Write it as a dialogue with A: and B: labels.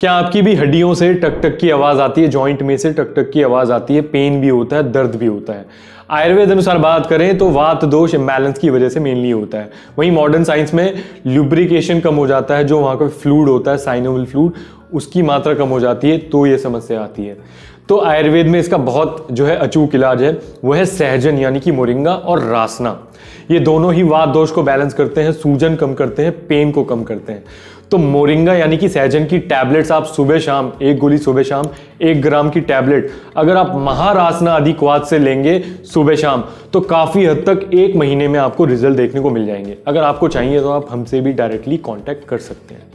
A: क्या आपकी भी हड्डियों से टक टक की आवाज़ आती है जॉइंट में से टक टक की आवाज़ आती है पेन भी होता है दर्द भी होता है आयुर्वेद अनुसार बात करें तो वात दोष इम्बैलेंस की वजह से मेनली होता है वहीं मॉडर्न साइंस में ल्यूब्रिकेशन कम हो जाता है जो वहाँ का फ्लूड होता है साइनोवल फ्लूड उसकी मात्रा कम हो जाती है तो ये समस्या आती है तो आयुर्वेद में इसका बहुत जो है अचूक इलाज है वह है सहजन यानी कि मोरिंगा और रासना ये दोनों ही वाद दोष को बैलेंस करते हैं सूजन कम करते हैं पेन को कम करते हैं तो मोरिंगा यानी कि सहजन की टैबलेट्स आप सुबह शाम एक गोली सुबह शाम एक ग्राम की टैबलेट अगर आप महारासना आदि क्वाद से लेंगे सुबह शाम तो काफ़ी हद तक एक महीने में आपको रिजल्ट देखने को मिल जाएंगे अगर आपको चाहिए तो आप हमसे भी डायरेक्टली कॉन्टैक्ट कर सकते हैं